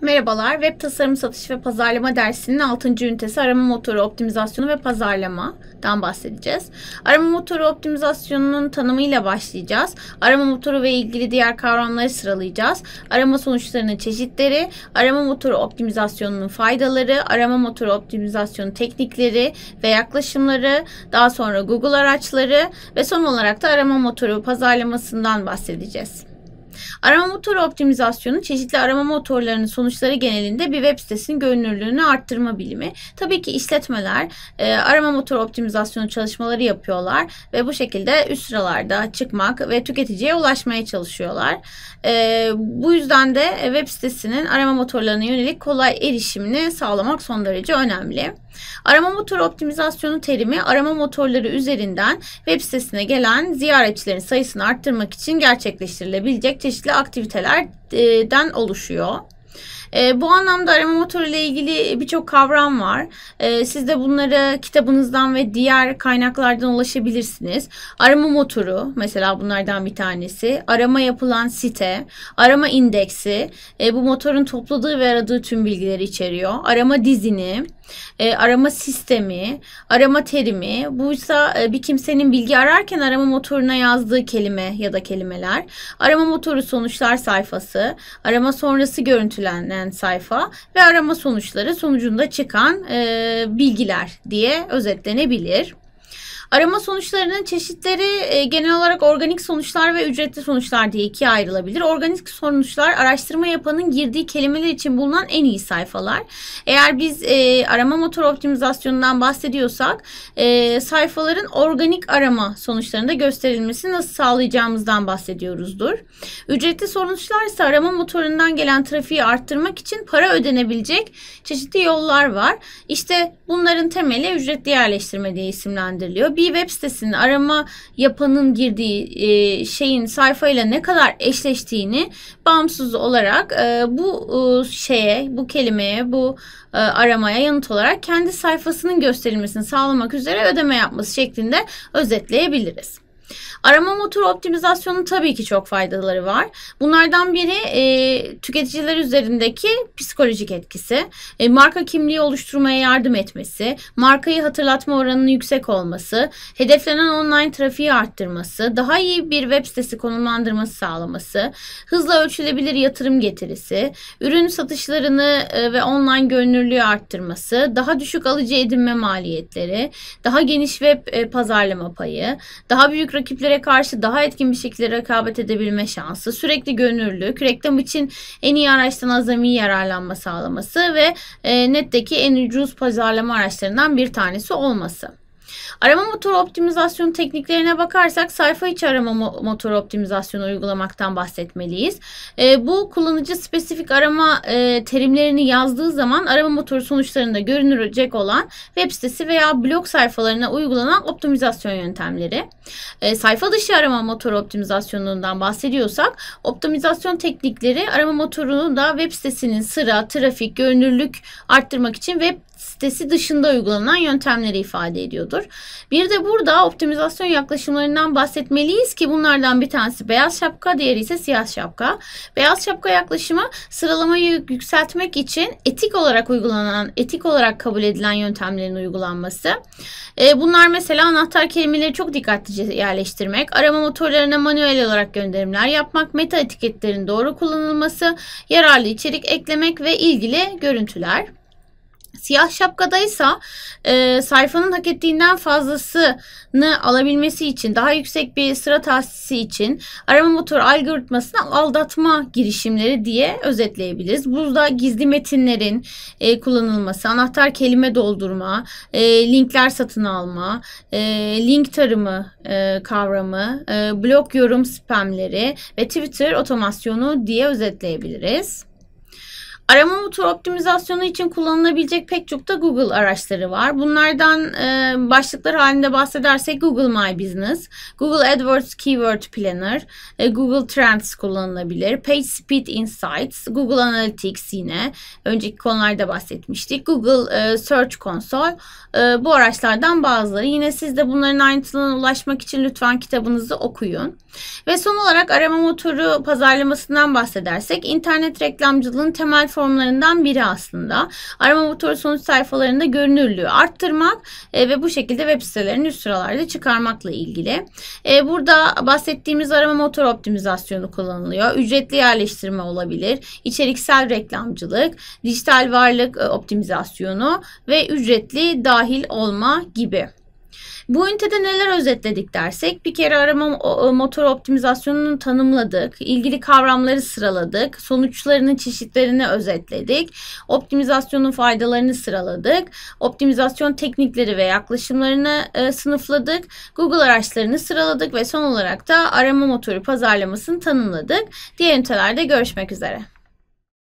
Merhabalar, Web Tasarım Satış ve Pazarlama dersinin 6. ünitesi arama motoru optimizasyonu ve pazarlamadan bahsedeceğiz. Arama motoru optimizasyonunun tanımıyla başlayacağız. Arama motoru ve ilgili diğer kavramları sıralayacağız. Arama sonuçlarının çeşitleri, arama motoru optimizasyonunun faydaları, arama motoru optimizasyonu teknikleri ve yaklaşımları, daha sonra Google araçları ve son olarak da arama motoru pazarlamasından bahsedeceğiz. Arama motoru optimizasyonu çeşitli arama motorlarının sonuçları genelinde bir web sitesinin görünürlüğünü arttırma bilimi. Tabii ki işletmeler e, arama motoru optimizasyonu çalışmaları yapıyorlar ve bu şekilde üst sıralarda çıkmak ve tüketiciye ulaşmaya çalışıyorlar. E, bu yüzden de web sitesinin arama motorlarına yönelik kolay erişimini sağlamak son derece önemli. Arama motoru optimizasyonu terimi arama motorları üzerinden web sitesine gelen ziyaretçilerin sayısını arttırmak için gerçekleştirilebilecek çeşitli çeşitli aktivitelerden oluşuyor. E, bu anlamda arama motoru ile ilgili birçok kavram var. E, siz de bunları kitabınızdan ve diğer kaynaklardan ulaşabilirsiniz. Arama motoru mesela bunlardan bir tanesi. Arama yapılan site, arama indeksi, e, bu motorun topladığı ve aradığı tüm bilgileri içeriyor. Arama dizini, e, arama sistemi, arama terimi. Bu ise e, bir kimsenin bilgi ararken arama motoruna yazdığı kelime ya da kelimeler. Arama motoru sonuçlar sayfası, arama sonrası görüntülenme, içeren sayfa ve arama sonuçları sonucunda çıkan e, bilgiler diye özetlenebilir. Arama sonuçlarının çeşitleri e, genel olarak organik sonuçlar ve ücretli sonuçlar diye ikiye ayrılabilir. Organik sonuçlar araştırma yapanın girdiği kelimeler için bulunan en iyi sayfalar. Eğer biz e, arama motor optimizasyonundan bahsediyorsak e, sayfaların organik arama sonuçlarında gösterilmesi nasıl sağlayacağımızdan bahsediyoruzdur. Ücretli sonuçlar ise arama motorundan gelen trafiği arttırmak için para ödenebilecek çeşitli yollar var. İşte bunların temeli ücretli yerleştirme diye isimlendiriliyor bir web sitesinin arama yapanın girdiği e, şeyin sayfayla ne kadar eşleştiğini bağımsız olarak e, bu e, şeye, bu kelimeye, bu e, aramaya yanıt olarak kendi sayfasının gösterilmesini sağlamak üzere ödeme yapması şeklinde özetleyebiliriz. Arama motoru optimizasyonun tabii ki çok faydaları var. Bunlardan biri e, tüketiciler üzerindeki psikolojik etkisi, e, marka kimliği oluşturmaya yardım etmesi, markayı hatırlatma oranının yüksek olması, hedeflenen online trafiği arttırması, daha iyi bir web sitesi konumlandırması sağlaması, hızla ölçülebilir yatırım getirisi, ürün satışlarını e, ve online görünürlüğü arttırması, daha düşük alıcı edinme maliyetleri, daha geniş web e, pazarlama payı, daha büyük rakiplere karşı daha etkin bir şekilde rekabet edebilme şansı, sürekli gönüllülük, reklam için en iyi araçtan azami yararlanma sağlaması ve e, netteki en ucuz pazarlama araçlarından bir tanesi olması. Arama motoru optimizasyon tekniklerine bakarsak sayfa içi arama motoru optimizasyonu uygulamaktan bahsetmeliyiz. E, bu kullanıcı spesifik arama e, terimlerini yazdığı zaman arama motoru sonuçlarında görünecek olan web sitesi veya blog sayfalarına uygulanan optimizasyon yöntemleri. E, sayfa dışı arama motoru optimizasyonundan bahsediyorsak optimizasyon teknikleri arama motorunu da web sitesinin sıra, trafik, görünürlük arttırmak için web sitesi dışında uygulanan yöntemleri ifade ediyordur. Bir de burada optimizasyon yaklaşımlarından bahsetmeliyiz ki bunlardan bir tanesi beyaz şapka, diğeri ise siyah şapka. Beyaz şapka yaklaşımı sıralamayı yükseltmek için etik olarak uygulanan, etik olarak kabul edilen yöntemlerin uygulanması. E, bunlar mesela anahtar kelimeleri çok dikkatlice yerleştirmek, arama motorlarına manuel olarak gönderimler yapmak, meta etiketlerin doğru kullanılması, yararlı içerik eklemek ve ilgili görüntüler. Siyah şapkadaysa e, sayfanın hak ettiğinden fazlasını alabilmesi için daha yüksek bir sıra tahsisi için arama motor algoritmasına aldatma girişimleri diye özetleyebiliriz. Burada gizli metinlerin e, kullanılması, anahtar kelime doldurma, e, linkler satın alma, e, link tarımı e, kavramı, e, blog yorum spamleri ve Twitter otomasyonu diye özetleyebiliriz. Arama motoru optimizasyonu için kullanılabilecek pek çok da Google araçları var. Bunlardan e, başlıklar halinde bahsedersek Google My Business, Google AdWords Keyword Planner, e, Google Trends kullanılabilir, Page Speed Insights, Google Analytics yine önceki konularda bahsetmiştik, Google e, Search Console e, bu araçlardan bazıları. Yine siz de bunların ayrıntılarına ulaşmak için lütfen kitabınızı okuyun. Ve son olarak arama motoru pazarlamasından bahsedersek internet reklamcılığın temel platformlarından biri aslında. Arama motoru sonuç sayfalarında görünürlüğü arttırmak e, ve bu şekilde web sitelerini üst sıralarda çıkarmakla ilgili. E, burada bahsettiğimiz arama motor optimizasyonu kullanılıyor. Ücretli yerleştirme olabilir, içeriksel reklamcılık, dijital varlık e, optimizasyonu ve ücretli dahil olma gibi. Bu ünitede neler özetledik dersek bir kere arama motor optimizasyonunu tanımladık. ilgili kavramları sıraladık. Sonuçlarının çeşitlerini özetledik. Optimizasyonun faydalarını sıraladık. Optimizasyon teknikleri ve yaklaşımlarını e, sınıfladık. Google araçlarını sıraladık ve son olarak da arama motoru pazarlamasını tanımladık. Diğer ünitelerde görüşmek üzere.